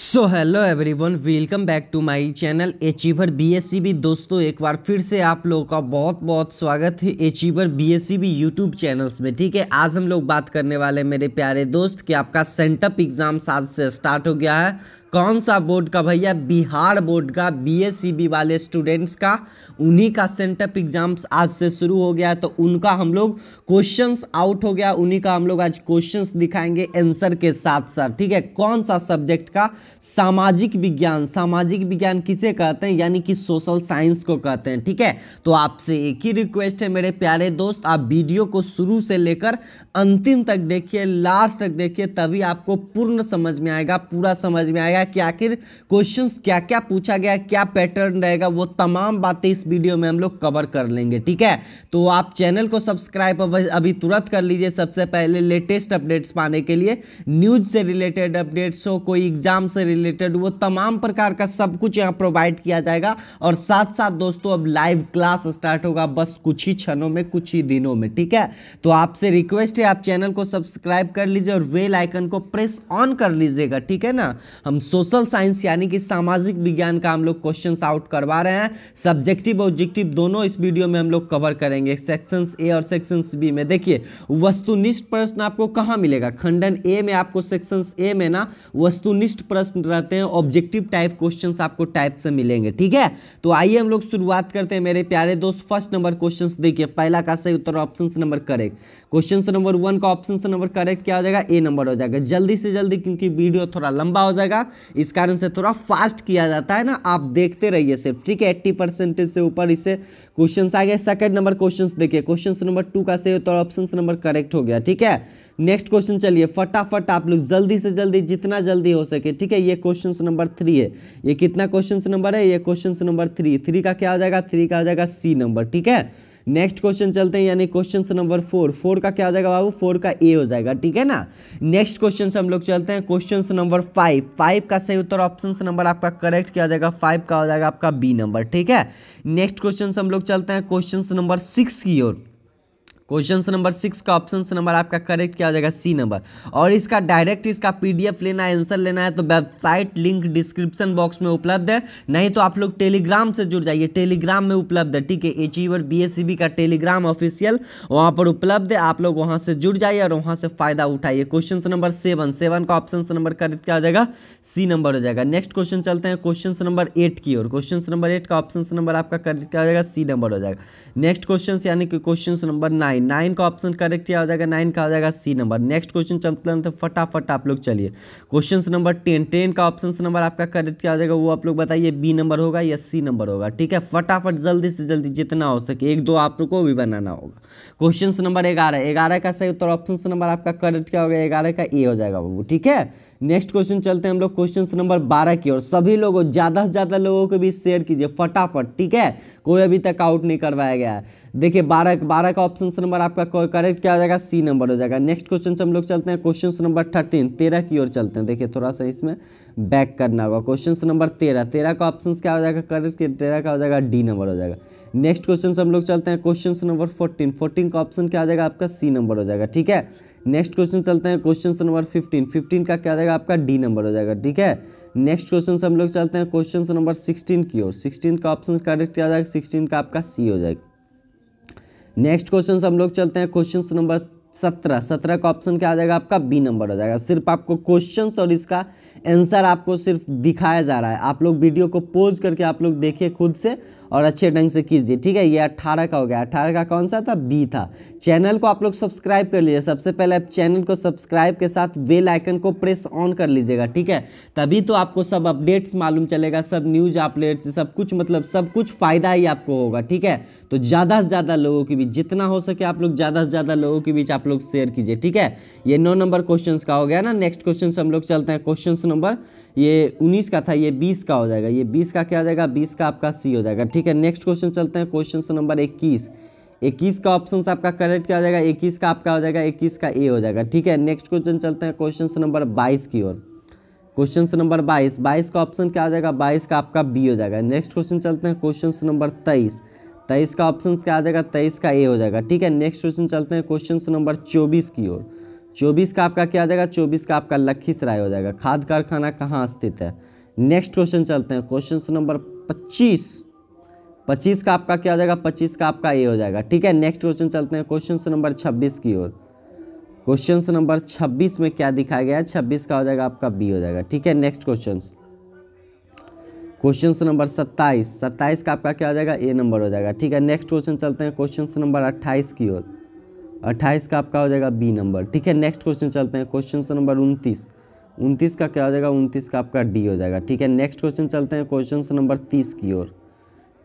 so hello everyone welcome back to my channel achiever B दोस्तों एक बार फिर से आप लोगों का बहुत बहुत स्वागत है एचीवर बी यूट्यूब चैनल्स में ठीक है आज हम लोग बात करने वाले मेरे प्यारे दोस्त कि आपका सेंटअप एग्ज़ाम्स आज से स्टार्ट हो गया है कौन सा बोर्ड का भैया बिहार बोर्ड का बी e वाले स्टूडेंट्स का उन्हीं का सेंटअप एग्जाम्स आज से शुरू हो गया तो उनका हम लोग क्वेश्चंस आउट हो गया उन्हीं का हम लोग आज क्वेश्चंस दिखाएंगे आंसर के साथ साथ ठीक है कौन सा सब्जेक्ट का सामाजिक विज्ञान सामाजिक विज्ञान किसे कहते हैं यानी कि सोशल साइंस को कहते हैं ठीक है तो आपसे एक ही रिक्वेस्ट है मेरे प्यारे दोस्त आप वीडियो को शुरू से लेकर अंतिम तक देखिए लास्ट तक देखिए तभी आपको पूर्ण समझ में आएगा पूरा समझ में आएगा गया कि आखिर क्वेश्चंस क्या क्या पूछा गया क्या पैटर्न रहेगा वो तमाम बातें इस वीडियो में हम लोग कवर कर लेंगे ठीक है तो आप चैनल को सब्सक्राइब अभी तुरंत कर लीजिए सबसे पहले लेटेस्ट अपडेट्स पाने के लिए न्यूज से रिलेटेड अपडेट्स हो कोई एग्जाम से रिलेटेड वो तमाम प्रकार का सब कुछ यहाँ प्रोवाइड किया जाएगा और साथ साथ दोस्तों अब लाइव क्लास स्टार्ट होगा बस कुछ ही क्षणों में कुछ ही दिनों में ठीक है तो आपसे रिक्वेस्ट है आप चैनल को सब्सक्राइब कर लीजिए और वेल आइकन को प्रेस ऑन कर लीजिएगा ठीक है ना हम सोशल साइंस यानी कि सामाजिक विज्ञान का हम लोग क्वेश्चन आउट करवा रहे हैं सब्जेक्टिव ऑब्जेक्टिव दोनों इस वीडियो में हम लोग कवर करेंगे सेक्शन ए और सेक्शन बी में देखिए वस्तुनिष्ठ प्रश्न आपको कहाँ मिलेगा खंडन ए में आपको सेक्शन ए में ना वस्तुनिष्ठ प्रश्न रहते हैं ऑब्जेक्टिव टाइप क्वेश्चन आपको टाइप से मिलेंगे ठीक है तो आइए हम लोग शुरुआत करते हैं मेरे प्यारे दोस्त फर्स्ट नंबर क्वेश्चन देखिए पहला का सही उत्तर option number correct question number one का ऑप्शन नंबर करेक्ट क्या हो जाएगा ए नंबर हो जाएगा जल्दी से जल्दी क्योंकि वीडियो थोड़ा लंबा हो जाएगा इस कारण से थोड़ा फास्ट किया जाता है ना आप देखते रहिए सिर्फ ठीक है एट्टी परसेंटेज से ऊपर इसे क्वेश्चन आ गए सेकंड नंबर क्वेश्चन देखिए क्वेश्चन नंबर टू का सही उत्तर ऑप्शन नंबर करेक्ट हो गया ठीक है नेक्स्ट क्वेश्चन चलिए फटाफट आप लोग जल्दी से जल्दी जितना जल्दी हो सके ठीक है ये क्वेश्चन नंबर थ्री है ये कितना क्वेश्चन नंबर है ये क्वेश्चन नंबर थ्री थ्री का क्या हो जाएगा थ्री का हो जाएगा सी नंबर ठीक है नेक्स्ट क्वेश्चन चलते हैं यानी क्वेश्चन नंबर फोर फोर का क्या हो जाएगा बाबू फोर का ए हो जाएगा ठीक है ना नेक्स्ट क्वेश्चन हम लोग चलते हैं क्वेश्चन नंबर फाइव फाइव का सही उत्तर ऑप्शन नंबर आपका करेक्ट किया जाएगा फाइव का हो जाएगा आपका बी नंबर ठीक है नेक्स्ट क्वेश्चन हम लोग चलते हैं क्वेश्चन नंबर सिक्स की ओर क्वेश्चन नंबर सिक्स का ऑप्शन नंबर आपका करेक्ट किया जाएगा सी नंबर और इसका डायरेक्ट इसका पीडीएफ लेना है आंसर लेना है तो वेबसाइट लिंक डिस्क्रिप्शन बॉक्स में उपलब्ध है नहीं तो आप लोग टेलीग्राम से जुड़ जाइए टेलीग्राम में उपलब्ध है ठीक है एचीवर बी का टेलीग्राम ऑफिशियल वहाँ पर उपलब्ध है आप लोग वहाँ से जुड़ जाइए और वहाँ से फायदा उठाइए क्वेश्चन नंबर सेवन सेवन का ऑप्शन नंबर करेक्ट किया जाएगा सी नंबर हो जाएगा नेक्स्ट क्वेश्चन चलते हैं क्वेश्चन नंबर एट की ओर क्वेश्चन नंबर एट का ऑप्शन नंबर आपका करेक्ट किया जाएगा सी नंबर हो जाएगा नेक्स्ट क्वेश्चन यानी कि क्वेश्चन नंबर नाइन भाई नाइन का ऑप्शन करेक्ट क्या हो जाएगा नाइन का हो जाएगा सी नंबर नेक्स्ट क्वेश्चन चलते हैं तो फटाफट आप लोग चलिए क्वेश्चन नंबर टेन टेन का ऑप्शन नंबर आपका करेक्ट क्या हो जाएगा वो आप लोग बताइए बी नंबर होगा या सी नंबर होगा ठीक है फटाफट जल्दी से जल्दी जितना हो सके एक दो आप लोग को भी बनाना होगा क्वेश्चन नंबर ग्यारह ग्यारह का सही उत्तर ऑप्शन नंबर आपका करेक्ट क्या होगा ग्यारह का ए हो जाएगा बाबू ठीक है नेक्स्ट क्वेश्चन चलते हैं हम लोग क्वेश्चन नंबर बारह की ओर सभी लोगों ज़्यादा से ज़्यादा लोगों को भी शेयर कीजिए फटाफट ठीक है कोई अभी तक आउट नहीं करवाया गया है देखिए बारह बारह का ऑप्शन नंबर आपका करेक्ट क्या हो जाएगा सी नंबर हो जाएगा नेक्स्ट क्वेश्चन से हम लोग चलते हैं क्वेश्चन नंबर थर्टीन तेरह की ओर चलते हैं देखिए थोड़ा सा इसमें बैक करना होगा क्वेश्चन नंबर तेरह तेरह का ऑप्शन क्या हो जाएगा करेक्ट तेरह का हो जाएगा डी नंबर हो जाएगा नेक्स्ट क्वेश्चन से हम लोग चलते हैं क्वेश्चन नंबर फोर्टीन फोर्टीन का ऑप्शन क्या हो जाएगा आपका सी नंबर हो जाएगा ठीक है नेक्स्ट क्वेश्चन चलते हैं क्वेश्चन नंबर 15 फिफ्टीन का क्या जाएगा आपका डी नंबर हो जाएगा ठीक है नेक्स्ट क्वेश्चन से हम लोग चलते हैं क्वेश्चन नंबर सिक्सटीन की ओर सिक्सटीन का ऑप्शन करेक्ट क्या जाएगा सिक्सटीन का आपका सी हो जाएगा नेक्स्ट क्वेश्चन हम लोग चलते हैं क्वेश्चन नंबर सत्रह सत्रह का ऑप्शन क्या आ जाएगा आपका बी नंबर हो जाएगा सिर्फ आपको क्वेश्चंस और इसका आंसर आपको सिर्फ दिखाया जा रहा है आप लोग वीडियो को पोज करके आप लोग देखिए खुद से और अच्छे ढंग से कीजिए ठीक है ये अट्ठारह का हो गया अट्ठारह का कौन सा था बी था चैनल को आप लोग सब्सक्राइब कर लीजिए सबसे पहले आप चैनल को सब्सक्राइब के साथ वेल आइकन को प्रेस ऑन कर लीजिएगा ठीक है तभी तो आपको सब अपडेट्स मालूम चलेगा सब न्यूज अपडेट्स सब कुछ मतलब सब कुछ फ़ायदा ही आपको होगा ठीक है तो ज़्यादा से ज़्यादा लोगों के बीच जितना हो सके आप लोग ज़्यादा से ज़्यादा लोगों के बीच आप लोग शेयर कीजिए ठीक है ये नौ नंबर क्वेश्चन का हो गया ना नेक्स्ट क्वेश्चन हम लोग चलते हैं क्वेश्चन नंबर ये उन्नीस का था ये बीस का हो जाएगा ये बीस का क्या हो जाएगा बीस का आपका सी हो जाएगा ठीक है नेक्स्ट क्वेश्चन चलते हैं क्वेश्चन नंबर इक्कीस इक्कीस का ऑप्शन आपका करेक्ट क्या हो जाएगा इक्कीस का आपका हो जाएगा इक्कीस का ए हो जाएगा ठीक है नेक्स्ट क्वेश्चन चलते हैं क्वेश्चन नंबर बाईस की ओर क्वेश्चन नंबर बाईस बाईस का ऑप्शन क्या हो जाएगा बाईस का आपका बी हो जाएगा नेक्स्ट क्वेश्चन चलते हैं क्वेश्चन नंबर तेईस तेईस का ऑप्शन क्या आ जाएगा तेईस का ए हो जाएगा ठीक है नेक्स्ट क्वेश्चन चलते हैं क्वेश्चन नंबर चौबीस की ओर चौबीस का आपका क्या आ जाएगा चौबीस का आपका लखीसराय हो जाएगा खाद कारखाना कहाँ स्थित है नेक्स्ट क्वेश्चन चलते हैं क्वेश्चन नंबर पच्चीस पच्चीस का आपका क्या हो जाएगा पच्चीस का आपका ए हो जाएगा ठीक है नेक्स्ट क्वेश्चन चलते हैं क्वेश्चन नंबर छब्बीस की ओर क्वेश्चन नंबर छब्बीस में क्या दिखाया गया है छब्बीस का हो जाएगा आपका बी हो जाएगा ठीक है नेक्स्ट क्वेश्चन क्वेश्चन नंबर सत्ताईस सत्ताईस का आपका क्या हो जाएगा ए नंबर हो जाएगा ठीक है नेक्स्ट क्वेश्चन चलते हैं क्वेश्चन नंबर अट्ठाईस की ओर अट्ठाईस का आपका हो जाएगा बी नंबर ठीक है नेक्स्ट क्वेश्चन चलते हैं क्वेश्चन नंबर उनतीस उनतीस का क्या हो जाएगा उनतीस का आपका डी हो जाएगा ठीक है नेक्स्ट क्वेश्चन चलते हैं क्वेश्चन नंबर तीस की ओर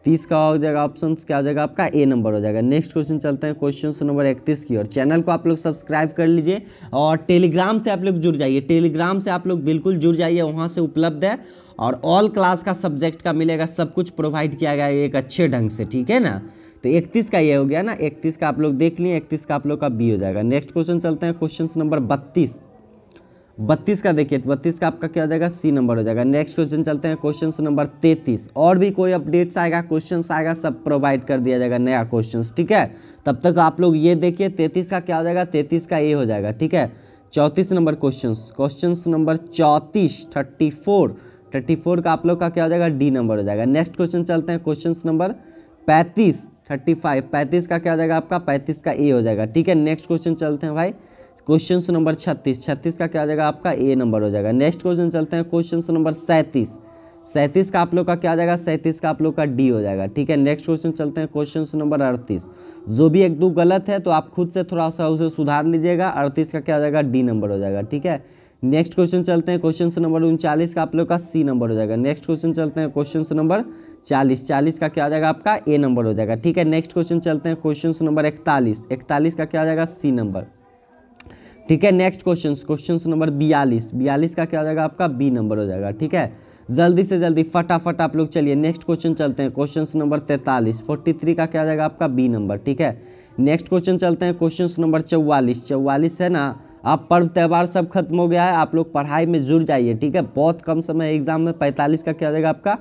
तीस का हो जाएगा ऑप्शन क्या हो जाएगा आपका ए नंबर हो जाएगा नेक्स्ट क्वेश्चन चलते हैं क्वेश्चन नंबर इकतीस की ओर चैनल को आप लोग सब्सक्राइब कर लीजिए और टेलीग्राम से आप लोग जुड़ जाइए टेलीग्राम से आप लोग बिल्कुल जुड़ जाइए वहाँ से उपलब्ध है और ऑल क्लास का सब्जेक्ट का मिलेगा सब कुछ प्रोवाइड किया गया है एक अच्छे ढंग से ठीक है ना तो इकतीस का ये हो गया ना इकतीस का आप लोग देख लिए इकतीस का आप लोग का बी हो जाएगा नेक्स्ट क्वेश्चन चलते हैं क्वेश्चन नंबर बत्तीस बत्तीस का देखिए तो बत्तीस का आपका क्या हो जाएगा सी नंबर हो जाएगा नेक्स्ट क्वेश्चन चलते हैं क्वेश्चन नंबर तैतीस और भी कोई अपडेट्स आएगा क्वेश्चन आएगा सब प्रोवाइड कर दिया जाएगा नया क्वेश्चन ठीक है तब तक आप लोग ये देखिए तैतीस का क्या हो जाएगा तैतीस का ए हो जाएगा ठीक है चौंतीस नंबर क्वेश्चन क्वेश्चन नंबर चौंतीस थर्टी फोर थर्टी फोर का आप लोग का क्या हो जाएगा डी नंबर हो जाएगा नेक्स्ट क्वेश्चन चलते हैं क्वेश्चन नंबर पैंतीस थर्टी फाइव पैंतीस का क्या हो जाएगा आपका पैंतीस का ए हो जाएगा ठीक है नेक्स्ट क्वेश्चन चलते हैं भाई क्वेश्चन नंबर छत्तीस छत्तीस का क्या हो जाएगा आपका ए नंबर हो जाएगा नेक्स्ट क्वेश्चन चलते हैं क्वेश्चन नंबर सैंतीस सैंतीस का आप लोग का क्या आ जाएगा सैंतीस का आप लोग का डी हो जाएगा ठीक है नेक्स्ट क्वेश्चन चलते हैं क्वेश्चन नंबर अड़तीस जो भी एक दो गलत है तो आप खुद से थोड़ा सा उसे सुधार लीजिएगा अड़तीस का क्या हो जाएगा डी नंबर हो जाएगा ठीक है नेक्स्ट क्वेश्चन चलते हैं क्वेश्चन नंबर उनचालीस का आप लोग का सी नंबर हो जाएगा नेक्स्ट क्वेश्चन चलते हैं क्वेश्चन नंबर चालीस चालीस का क्या आ जाएगा आपका ए नंबर हो जाएगा ठीक है नेक्स्ट क्वेश्चन चलते हैं क्वेश्चन नंबर इकतालीस इकतालीस का क्या आ जाएगा सी नंबर ठीक है नेक्स्ट क्वेश्चन क्वेश्चन नंबर बयालीस बयालीस का क्या आ जाएगा आपका बी नंबर हो जाएगा ठीक है जल्दी से जल्दी फटाफट आप लोग चलिए नेक्स्ट क्वेश्चन चलते हैं क्वेश्चन नंबर तैंतालीस फोर्टी थ्री का क्या आ जाएगा आपका बी नंबर ठीक है नेक्स्ट क्वेश्चन चलते हैं क्वेश्चन नंबर चौवालीस चौवालीस है ना आप पर्व त्यौहार सब खत्म हो गया है आप लोग पढ़ाई में जुड़ जाइए ठीक है बहुत कम समय एग्जाम में पैंतालीस का क्या जाएगा आपका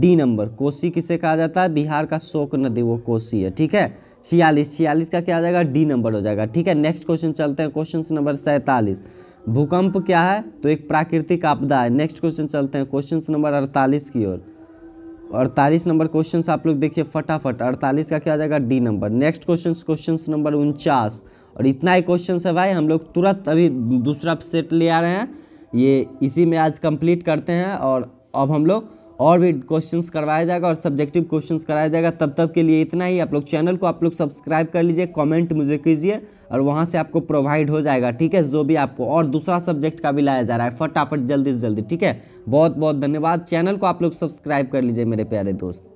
डी नंबर कोसी किसे कहा जाता है बिहार का शोक नदी वो कोसी है ठीक है छियालीस छियालीस का क्या आ जाएगा डी नंबर हो जाएगा ठीक है नेक्स्ट क्वेश्चन चलते हैं क्वेश्चन नंबर सैंतालीस भूकंप क्या है तो एक प्राकृतिक आपदा है नेक्स्ट क्वेश्चन चलते हैं क्वेश्चन नंबर अड़तालीस की ओर अड़तालीस नंबर क्वेश्चन आप लोग देखिए फटाफट अड़तालीस का क्या आ जाएगा D number next question question number उनचास और इतना ही क्वेश्चन है भाई हम लोग तुरंत अभी दूसरा सेट ले आ रहे हैं ये इसी में आज कंप्लीट करते हैं और अब हम लोग और भी क्वेश्चंस करवाया जाएगा और सब्जेक्टिव क्वेश्चंस कराया जाएगा तब तक के लिए इतना ही आप लोग चैनल को आप लोग सब्सक्राइब कर लीजिए कमेंट मुझे कीजिए और वहाँ से आपको प्रोवाइड हो जाएगा ठीक है जो भी आपको और दूसरा सब्जेक्ट का भी लाया जा रहा है फटाफट जल्दी से जल्दी ठीक है बहुत बहुत धन्यवाद चैनल को आप लोग सब्सक्राइब कर लीजिए मेरे प्यारे दोस्त